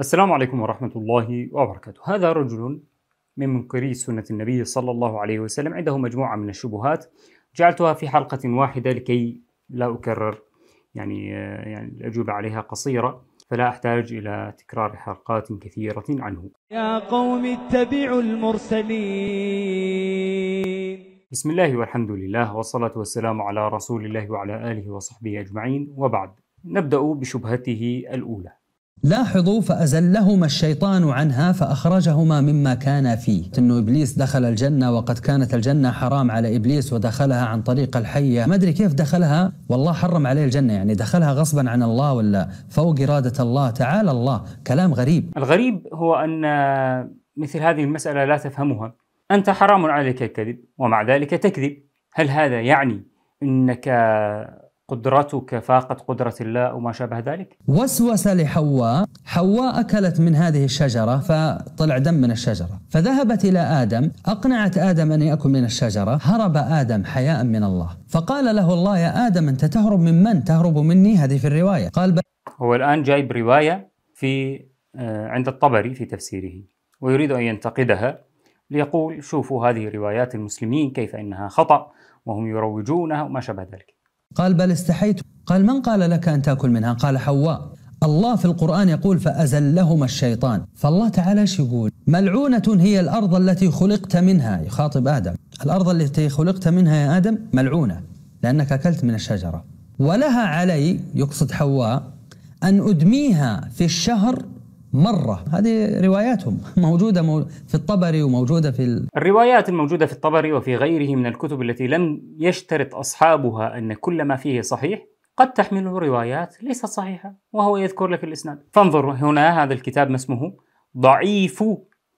السلام عليكم ورحمة الله وبركاته هذا رجل من منكري سنة النبي صلى الله عليه وسلم عنده مجموعة من الشبهات جعلتها في حلقة واحدة لكي لا أكرر يعني يعني الأجوبة عليها قصيرة فلا أحتاج إلى تكرار حلقات كثيرة عنه يا قوم اتبعوا المرسلين بسم الله والحمد لله والصلاة والسلام على رسول الله وعلى آله وصحبه أجمعين وبعد نبدأ بشبهته الأولى لاحظوا فأزلهما الشيطان عنها فأخرجهما مما كانا فيه أنه إبليس دخل الجنة وقد كانت الجنة حرام على إبليس ودخلها عن طريق الحية ما أدري كيف دخلها والله حرم عليه الجنة يعني دخلها غصبا عن الله ولا فوق إرادة الله تعالى الله كلام غريب الغريب هو أن مثل هذه المسألة لا تفهمها أنت حرام عليك الكذب ومع ذلك تكذب هل هذا يعني أنك قدرتك فاقت قدرة الله وما شابه ذلك وسوس لحواء حواء أكلت من هذه الشجرة فطلع دم من الشجرة فذهبت إلى آدم أقنعت آدم أن يأكل من الشجرة هرب آدم حياء من الله فقال له الله يا آدم أنت تهرب من من تهرب مني هذه في الرواية قال هو الآن جايب رواية في آه، عند الطبري في تفسيره ويريد أن ينتقدها ليقول شوفوا هذه روايات المسلمين كيف أنها خطأ وهم يروجونها وما شابه ذلك قال بل استحيت قال من قال لك أن تأكل منها قال حواء الله في القرآن يقول فأزلهما الشيطان فالله تعالى ايش يقول ملعونة هي الأرض التي خلقت منها يخاطب آدم الأرض التي خلقت منها يا آدم ملعونة لأنك أكلت من الشجرة ولها علي يقصد حواء أن أدميها في الشهر مرة هذه رواياتهم موجودة في الطبري وموجودة في ال... الروايات الموجودة في الطبري وفي غيره من الكتب التي لم يشترط أصحابها أن كل ما فيه صحيح قد تحمله روايات ليست صحيحة وهو يذكر لك الإسناد فانظر هنا هذا الكتاب ما اسمه ضعيف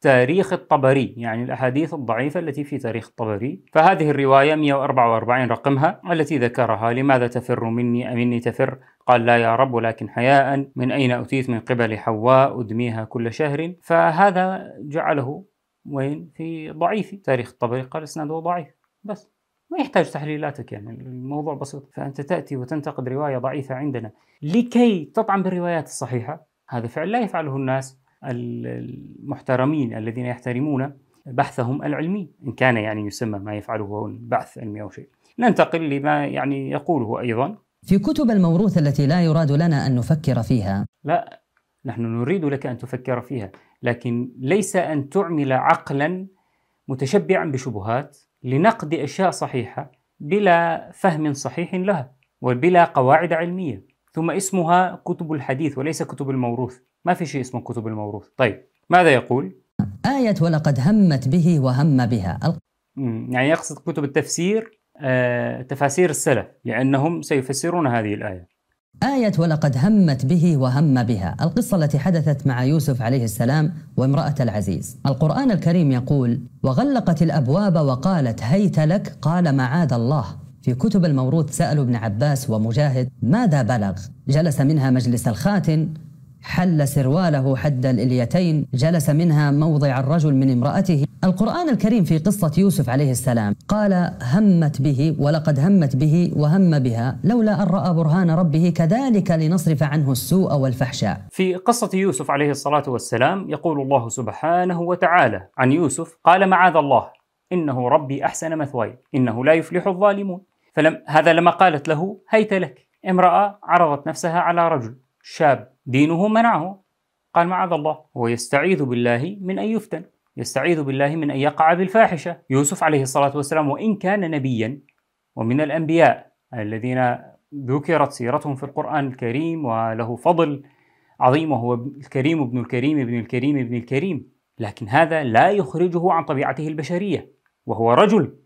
تاريخ الطبري يعني الأحاديث الضعيفة التي في تاريخ الطبري فهذه الرواية 144 رقمها التي ذكرها لماذا تفر مني أمني تفر قال لا يا رب ولكن حياء من أين أتيت من قبل حواء أدميها كل شهر فهذا جعله وين في ضعيف تاريخ الطبري قال اسناده ضعيف بس ما يحتاج تحليلاتك يعني الموضوع بسيط فأنت تأتي وتنتقد رواية ضعيفة عندنا لكي تطعم بالروايات الصحيحة هذا فعل لا يفعله الناس المحترمين الذين يحترمون بحثهم العلمي إن كان يعني يسمى ما يفعله بحث علمي أو شيء ننتقل لما يعني يقوله أيضا في كتب الموروث التي لا يراد لنا أن نفكر فيها لا نحن نريد لك أن تفكر فيها لكن ليس أن تعمل عقلا متشبعا بشبهات لنقد أشياء صحيحة بلا فهم صحيح لها وبلا قواعد علمية ثم اسمها كتب الحديث وليس كتب الموروث ما في شيء اسمه كتب الموروث طيب ماذا يقول آية ولقد همت به وهم بها يعني يقصد كتب التفسير آه، تفاسير السلف لأنهم سيفسرون هذه الآية آية ولقد همت به وهم بها القصة التي حدثت مع يوسف عليه السلام وامرأة العزيز القرآن الكريم يقول وغلقت الأبواب وقالت هيت لك قال معاذ الله في كتب الموروث سألوا ابن عباس ومجاهد ماذا بلغ جلس منها مجلس الخاتن حل سرواله حد الإليتين جلس منها موضع الرجل من امرأته القرآن الكريم في قصة يوسف عليه السلام قال همت به ولقد همت به وهم بها لولا أن رأى برهان ربه كذلك لنصرف عنه السوء والفحشاء في قصة يوسف عليه الصلاة والسلام يقول الله سبحانه وتعالى عن يوسف قال معاذ الله إنه ربي أحسن مثواي إنه لا يفلح الظالمون فلم هذا لما قالت له هيت لك امرأة عرضت نفسها على رجل شاب دينه منعه قال معاذ الله هو يستعيذ بالله من أن يفتن يستعيذ بالله من أن يقع بالفاحشة يوسف عليه الصلاة والسلام وإن كان نبيا ومن الأنبياء الذين ذكرت سيرتهم في القرآن الكريم وله فضل عظيم وهو الكريم ابن الكريم ابن الكريم ابن الكريم لكن هذا لا يخرجه عن طبيعته البشرية وهو رجل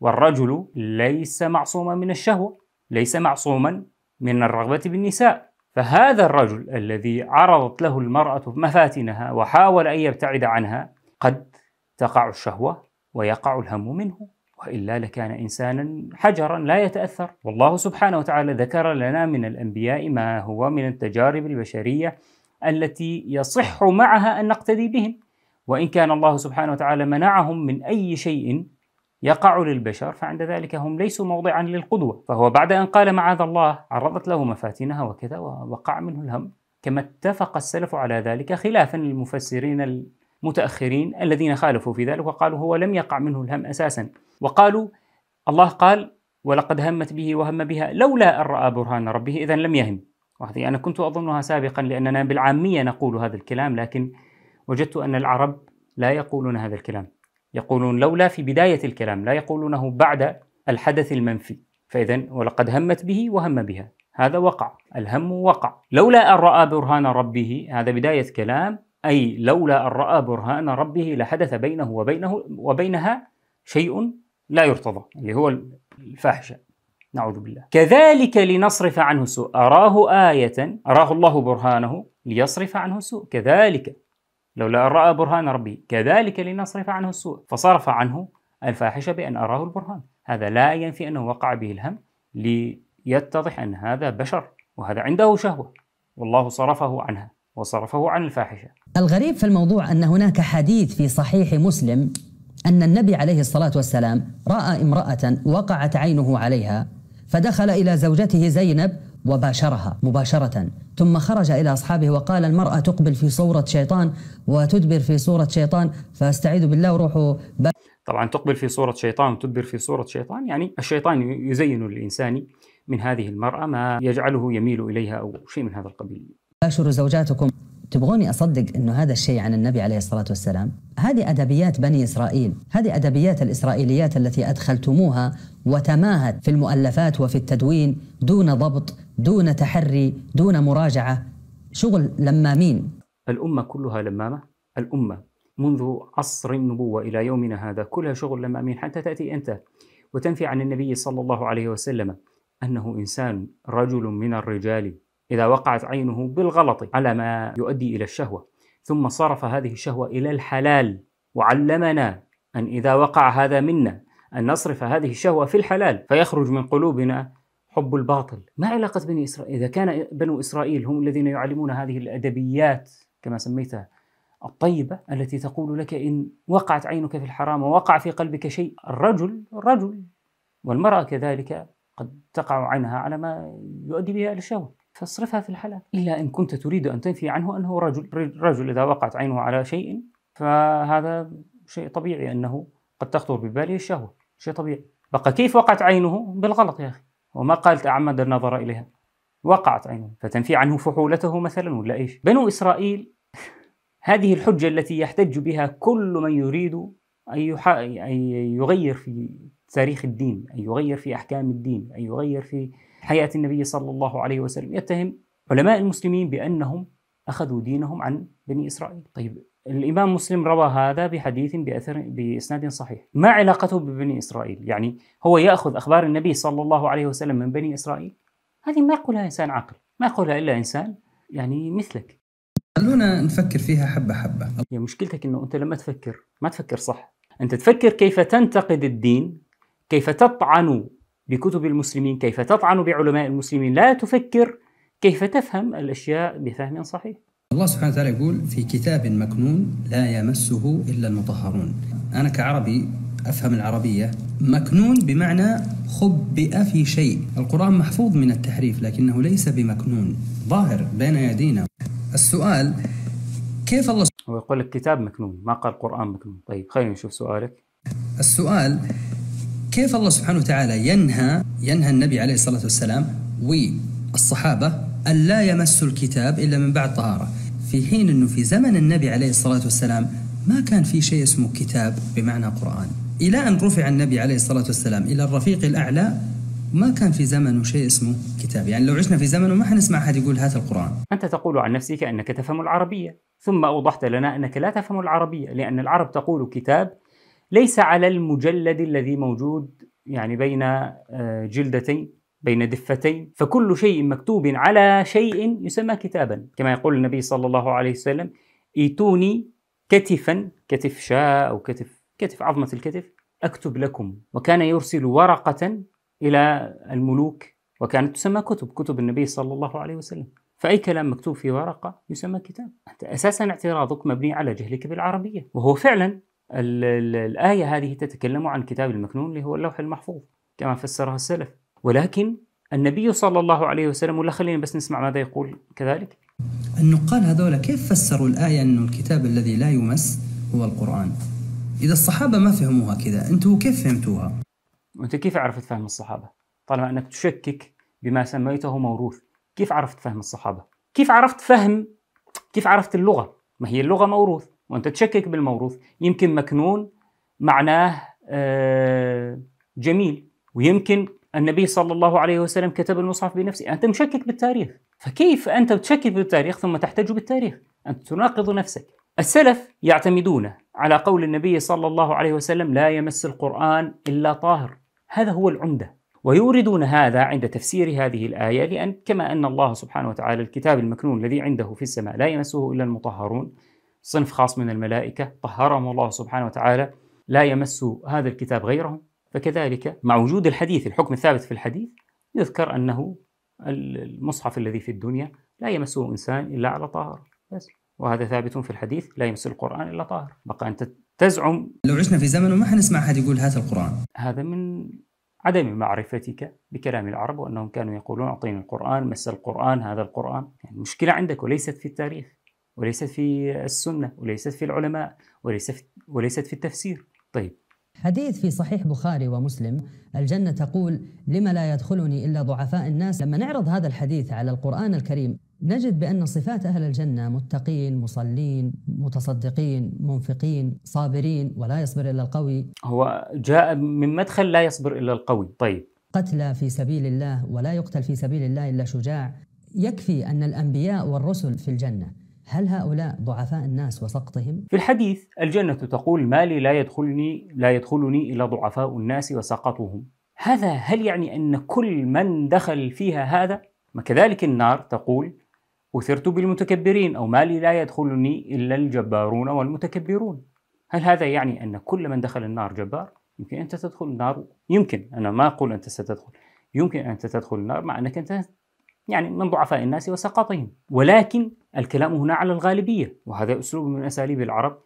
والرجل ليس معصوما من الشهوة ليس معصوما من الرغبة بالنساء فهذا الرجل الذي عرضت له المرأة مفاتنها وحاول أن يبتعد عنها قد تقع الشهوة ويقع الهم منه والا لكان انسانا حجرا لا يتاثر، والله سبحانه وتعالى ذكر لنا من الانبياء ما هو من التجارب البشريه التي يصح معها ان نقتدي بهم، وان كان الله سبحانه وتعالى منعهم من اي شيء يقع للبشر فعند ذلك هم ليسوا موضعا للقدوة فهو بعد أن قال معاذ الله عرضت له مفاتنها وكذا ووقع منه الهم كما اتفق السلف على ذلك خلافا للمفسرين المتأخرين الذين خالفوا في ذلك وقالوا هو لم يقع منه الهم أساسا وقالوا الله قال ولقد همت به وهم بها لولا أن رأى برهان ربه إذا لم يهم وهذه أنا كنت أظنها سابقا لأننا بالعامية نقول هذا الكلام لكن وجدت أن العرب لا يقولون هذا الكلام يقولون لولا في بداية الكلام لا يقولونه بعد الحدث المنفي فإذا ولقد همت به وهم بها هذا وقع الهم وقع لولا أن رأى برهان ربه هذا بداية كلام أي لولا أن رأى برهان ربه لحدث بينه وبينه وبينها شيء لا يرتضى اللي هو الفاحشة نعوذ بالله كذلك لنصرف عنه السوء أراه آية أراه الله برهانه ليصرف عنه السوء كذلك لولا أن رأى برهان ربي كذلك لنصرف عنه السوء فصرف عنه الفاحشة بأن أراه البرهان هذا لا ينفي أنه وقع به الهم ليتضح أن هذا بشر وهذا عنده شهوة والله صرفه عنها وصرفه عن الفاحشة الغريب في الموضوع أن هناك حديث في صحيح مسلم أن النبي عليه الصلاة والسلام رأى امرأة وقعت عينه عليها فدخل إلى زوجته زينب وباشرها مباشرة ثم خرج إلى أصحابه وقال المرأة تقبل في صورة شيطان وتدبر في صورة شيطان فاستعيذوا بالله وروحوا طبعا تقبل في صورة شيطان وتدبر في صورة شيطان يعني الشيطان يزين للإنسان من هذه المرأة ما يجعله يميل إليها أو شيء من هذا القبيل باشروا زوجاتكم تبغوني أصدق أنه هذا الشيء عن النبي عليه الصلاة والسلام هذه أدبيات بني إسرائيل هذه أدبيات الإسرائيليات التي أدخلتموها وتماهت في المؤلفات وفي التدوين دون ضبط دون تحري دون مراجعة شغل لمامين الأمة كلها لمامة الأمة منذ عصر النبوة إلى يومنا هذا كلها شغل لمامين حتى تأتي أنت وتنفي عن النبي صلى الله عليه وسلم أنه إنسان رجل من الرجال إذا وقعت عينه بالغلط على ما يؤدي إلى الشهوة ثم صرف هذه الشهوة إلى الحلال وعلمنا أن إذا وقع هذا منا أن نصرف هذه الشهوة في الحلال فيخرج من قلوبنا حب الباطل ما علاقة بني إسرائيل إذا كان بنو إسرائيل هم الذين يعلمون هذه الأدبيات كما سميتها الطيبة التي تقول لك إن وقعت عينك في الحرام ووقع في قلبك شيء الرجل الرجل والمرأة كذلك قد تقع عينها على ما يؤدي بها إلى الشهوة فاصرفها في الحلال إلا إن كنت تريد أن تنفي عنه أنه رجل رجل إذا وقعت عينه على شيء فهذا شيء طبيعي أنه قد تخطر بباله الشهوة شيء طبيعي بقى كيف وقعت عينه بالغلط يا أخي وما قالت أعمد النظر إليها وقعت عينه فتنفي عنه فحولته مثلا ولا إيش بنو إسرائيل هذه الحجة التي يحتج بها كل من يريد أن, يح... أن يغير في تاريخ الدين أن يغير في أحكام الدين أن يغير في حياة النبي صلى الله عليه وسلم يتهم علماء المسلمين بأنهم أخذوا دينهم عن بني إسرائيل طيب الإمام مسلم روى هذا بحديث بأثر بإسناد صحيح ما علاقته ببني إسرائيل؟ يعني هو يأخذ أخبار النبي صلى الله عليه وسلم من بني إسرائيل هذه ما يقولها إنسان عاقل ما يقولها إلا إنسان يعني مثلك خلونا نفكر فيها حبة حبة هي مشكلتك أنه أنت لما تفكر ما تفكر صح أنت تفكر كيف تنتقد الدين كيف تطعن بكتب المسلمين كيف تطعن بعلماء المسلمين لا تفكر كيف تفهم الأشياء بفهم صحيح الله سبحانه وتعالى يقول في كتاب مكنون لا يمسه إلا المطهرون أنا كعربي أفهم العربية مكنون بمعنى خبئ في شيء القرآن محفوظ من التحريف لكنه ليس بمكنون ظاهر بين يدينا السؤال كيف الله هو يقول لك كتاب مكنون ما قال قرآن مكنون طيب خلينا نشوف سؤالك السؤال كيف الله سبحانه وتعالى ينهى ينهى النبي عليه الصلاة والسلام والصحابة أن لا يمسوا الكتاب إلا من بعد طهارة في حين أنه في زمن النبي عليه الصلاة والسلام ما كان في شيء اسمه كتاب بمعنى قرآن إلى أن رفع النبي عليه الصلاة والسلام إلى الرفيق الأعلى ما كان في زمنه شيء اسمه كتاب يعني لو عشنا في زمنه ما حنسمع أحد يقول هات القرآن أنت تقول عن نفسك أنك تفهم العربية ثم أوضحت لنا أنك لا تفهم العربية لأن العرب تقول كتاب ليس على المجلد الذي موجود يعني بين آه، جلدتين بين دفتين فكل شيء مكتوب على شيء يسمى كتابا كما يقول النبي صلى الله عليه وسلم ايتوني كتفا كتف شاء أو كتف كتف عظمة الكتف أكتب لكم وكان يرسل ورقة إلى الملوك وكانت تسمى كتب كتب النبي صلى الله عليه وسلم فأي كلام مكتوب في ورقة يسمى كتاب أنت أساسا اعتراضك مبني على جهلك بالعربية وهو فعلا الآية هذه تتكلم عن كتاب المكنون اللي هو اللوح المحفوظ كما فسرها السلف ولكن النبي صلى الله عليه وسلم ولا خلينا بس نسمع ماذا يقول كذلك النقال هذولا كيف فسروا الآية أنه الكتاب الذي لا يمس هو القرآن إذا الصحابة ما فهموها كذا أنتوا كيف فهمتوها وأنت كيف عرفت فهم الصحابة طالما أنك تشكك بما سميته موروث كيف عرفت فهم الصحابة كيف عرفت فهم كيف عرفت اللغة ما هي اللغة موروث وانت تشكك بالموروث يمكن مكنون معناه آه، جميل ويمكن النبي صلى الله عليه وسلم كتب المصحف بنفسه أنت مشكك بالتاريخ فكيف أنت تشكك بالتاريخ ثم تحتج بالتاريخ أنت تناقض نفسك السلف يعتمدون على قول النبي صلى الله عليه وسلم لا يمس القرآن إلا طاهر هذا هو العمدة ويوردون هذا عند تفسير هذه الآية لأن كما أن الله سبحانه وتعالى الكتاب المكنون الذي عنده في السماء لا يمسه إلا المطهرون صنف خاص من الملائكة طهرهم الله سبحانه وتعالى لا يمس هذا الكتاب غيرهم فكذلك مع وجود الحديث الحكم الثابت في الحديث يذكر أنه المصحف الذي في الدنيا لا يمسه إنسان إلا على طهارة بس وهذا ثابت في الحديث لا يمس القرآن إلا طاهر بقى أنت تزعم لو عشنا في زمن ما حنسمع أحد يقول هذا القرآن هذا من عدم معرفتك بكلام العرب وأنهم كانوا يقولون أعطيني القرآن مس القرآن هذا القرآن يعني المشكلة عندك وليست في التاريخ وليست في السنة وليست في العلماء وليست وليست في التفسير طيب حديث في صحيح بخاري ومسلم الجنة تقول لما لا يدخلني إلا ضعفاء الناس لما نعرض هذا الحديث على القرآن الكريم نجد بأن صفات أهل الجنة متقين مصلين متصدقين منفقين صابرين ولا يصبر إلا القوي هو جاء من مدخل لا يصبر إلا القوي طيب قتلى في سبيل الله ولا يقتل في سبيل الله إلا شجاع يكفي أن الأنبياء والرسل في الجنة هل هؤلاء ضعفاء الناس وسقطهم؟ في الحديث الجنة تقول مالي لا يدخلني لا يدخلني إلا ضعفاء الناس وسقطهم هذا هل يعني أن كل من دخل فيها هذا؟ ما كذلك النار تقول أثرت بالمتكبرين أو مالي لا يدخلني إلا الجبارون والمتكبرون هل هذا يعني أن كل من دخل النار جبار؟ يمكن أنت تدخل النار يمكن أنا ما أقول أنت ستدخل يمكن أن تدخل النار مع أنك أنت يعني من ضعفاء الناس وسقطهم ولكن الكلام هنا على الغالبية وهذا أسلوب من أساليب العرب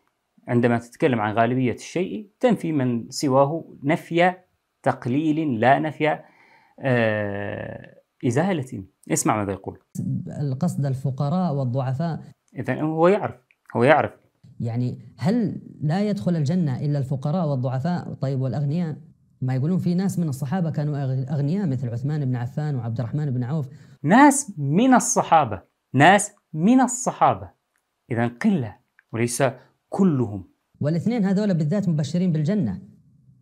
عندما تتكلم عن غالبية الشيء تنفي من سواه نفي تقليل لا نفي آه، إزالة اسمع ماذا يقول القصد الفقراء والضعفاء إذا هو يعرف هو يعرف يعني هل لا يدخل الجنة إلا الفقراء والضعفاء طيب والأغنياء ما يقولون في ناس من الصحابة كانوا أغنياء مثل عثمان بن عفان وعبد الرحمن بن عوف ناس من الصحابة ناس من الصحابة إذا قلة وليس كلهم والاثنين هذول بالذات مبشرين بالجنة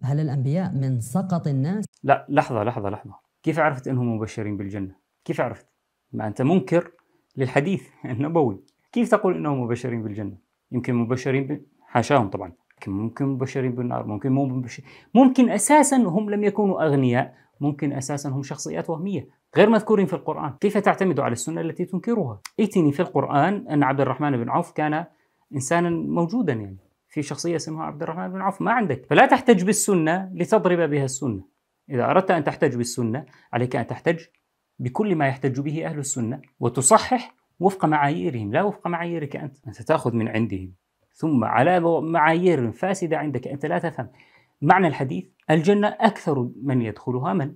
هل الأنبياء من سقط الناس؟ لا لحظة لحظة لحظة كيف عرفت أنهم مبشرين بالجنة؟ كيف عرفت؟ ما أنت منكر للحديث النبوي كيف تقول أنهم مبشرين بالجنة؟ يمكن مبشرين ب... حاشاهم طبعا ممكن بشري بالنار ممكن مو بشري ممكن اساسا هم لم يكونوا اغنياء ممكن اساسا هم شخصيات وهميه غير مذكورين في القران كيف تعتمد على السنه التي تنكرها ائتني في القران ان عبد الرحمن بن عوف كان انسانا موجودا يعني في شخصيه اسمها عبد الرحمن بن عوف ما عندك فلا تحتج بالسنه لتضرب بها السنه اذا اردت ان تحتج بالسنه عليك ان تحتج بكل ما يحتج به اهل السنه وتصحح وفق معاييرهم لا وفق معاييرك انت انت تاخذ من عندهم ثم على معايير فاسدة عندك أنت لا تفهم معنى الحديث الجنة أكثر من يدخلها من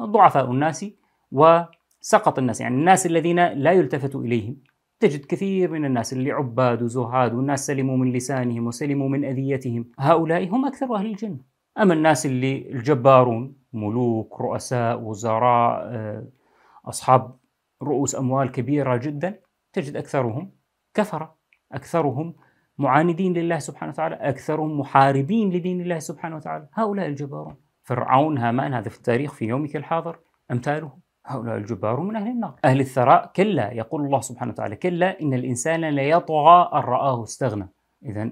ضعفاء الناس وسقط الناس يعني الناس الذين لا يلتفت إليهم تجد كثير من الناس اللي عباد وزهاد والناس سلموا من لسانهم وسلموا من أذيتهم هؤلاء هم أكثر أهل الجنة أما الناس اللي الجبارون ملوك رؤساء وزراء آه، أصحاب رؤوس أموال كبيرة جدا تجد أكثرهم كفرة أكثرهم معاندين لله سبحانه وتعالى أكثرهم محاربين لدين الله سبحانه وتعالى هؤلاء الجبارون فرعون هامان هذا في التاريخ في يومك الحاضر أمثاله هؤلاء الجبار من أهل النار أهل الثراء كلا يقول الله سبحانه وتعالى كلا إن الإنسان ليطغى أن رآه استغنى إذا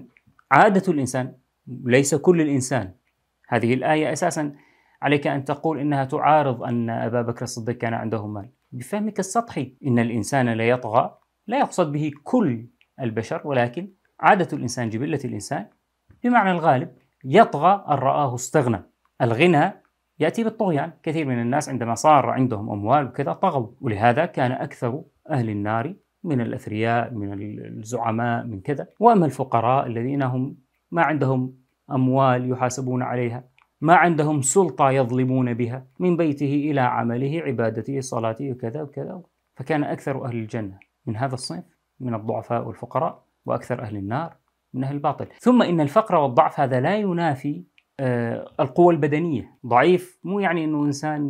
عادة الإنسان ليس كل الإنسان هذه الآية أساسا عليك أن تقول إنها تعارض أن أبا بكر الصديق كان عنده مال بفهمك السطحي إن الإنسان ليطغى لا يقصد به كل البشر ولكن عادة الإنسان جبلة الإنسان بمعنى الغالب يطغى أن رآه استغنى الغنى يأتي بالطغيان كثير من الناس عندما صار عندهم أموال وكذا طغوا ولهذا كان أكثر أهل النار من الأثرياء من الزعماء من كذا وأما الفقراء الذين هم ما عندهم أموال يحاسبون عليها ما عندهم سلطة يظلمون بها من بيته إلى عمله عبادته صلاته وكذا وكذا فكان أكثر أهل الجنة من هذا الصنف من الضعفاء والفقراء وأكثر أهل النار من أهل الباطل ثم إن الفقر والضعف هذا لا ينافي آه، القوة البدنية ضعيف مو يعني أنه إنسان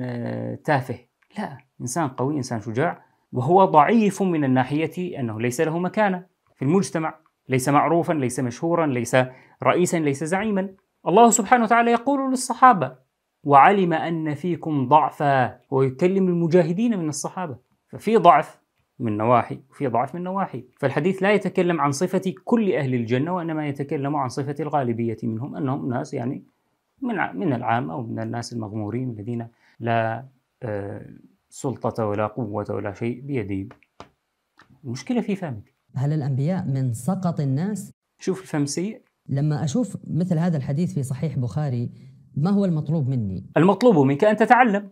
آه، تافه لا إنسان قوي إنسان شجاع وهو ضعيف من الناحية أنه ليس له مكانة في المجتمع ليس معروفا ليس مشهورا ليس رئيسا ليس زعيما الله سبحانه وتعالى يقول للصحابة وعلم أن فيكم ضعفا ويكلم المجاهدين من الصحابة ففي ضعف من نواحي وفي ضعف من نواحي فالحديث لا يتكلم عن صفة كل أهل الجنة وإنما يتكلم عن صفة الغالبية منهم أنهم ناس يعني من من العامة أو من الناس المغمورين الذين لا آه، سلطة ولا قوة ولا شيء بيدهم المشكلة في فهمك هل الأنبياء من سقط الناس؟ شوف الفهم سيء لما أشوف مثل هذا الحديث في صحيح بخاري ما هو المطلوب مني؟ المطلوب منك أن تتعلم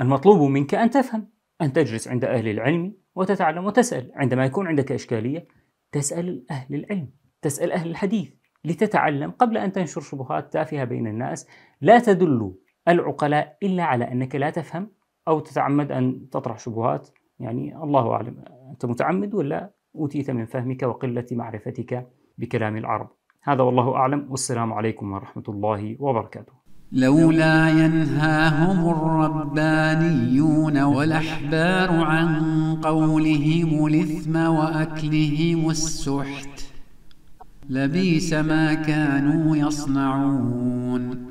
المطلوب منك أن تفهم أن تجلس عند أهل العلم وتتعلم وتسأل عندما يكون عندك إشكالية تسأل أهل العلم تسأل أهل الحديث لتتعلم قبل أن تنشر شبهات تافهة بين الناس لا تدل العقلاء إلا على أنك لا تفهم أو تتعمد أن تطرح شبهات يعني الله أعلم أنت متعمد ولا أوتيت من فهمك وقلة معرفتك بكلام العرب هذا والله أعلم والسلام عليكم ورحمة الله وبركاته لولا ينهاهم الربانيون والأحبار عن قولهم الإثم وأكلهم السحت لبيس ما كانوا يصنعون